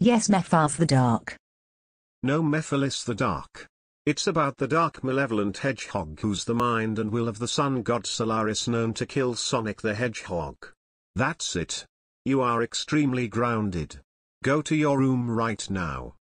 Yes Mephiles the Dark. No Mephiles the Dark. It's about the dark malevolent hedgehog who's the mind and will of the sun god Solaris known to kill Sonic the Hedgehog. That's it. You are extremely grounded. Go to your room right now.